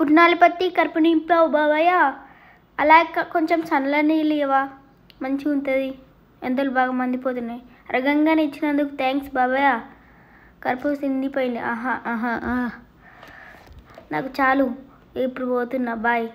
పట్టి పత్తి నింపావు బాబాయా అలా కొంచెం సన్నల నీళ్ళు ఇవ్వా మంచిగా ఉంటుంది ఎంతలు బాగా మందిపోతున్నాయి రగంగానే ఇచ్చినందుకు థ్యాంక్స్ బాబాయ్య కర్పూర తిండిపోయింది ఆహా ఆహా ఆహా నాకు చాలు ఇప్పుడు పోతున్నా బాయ్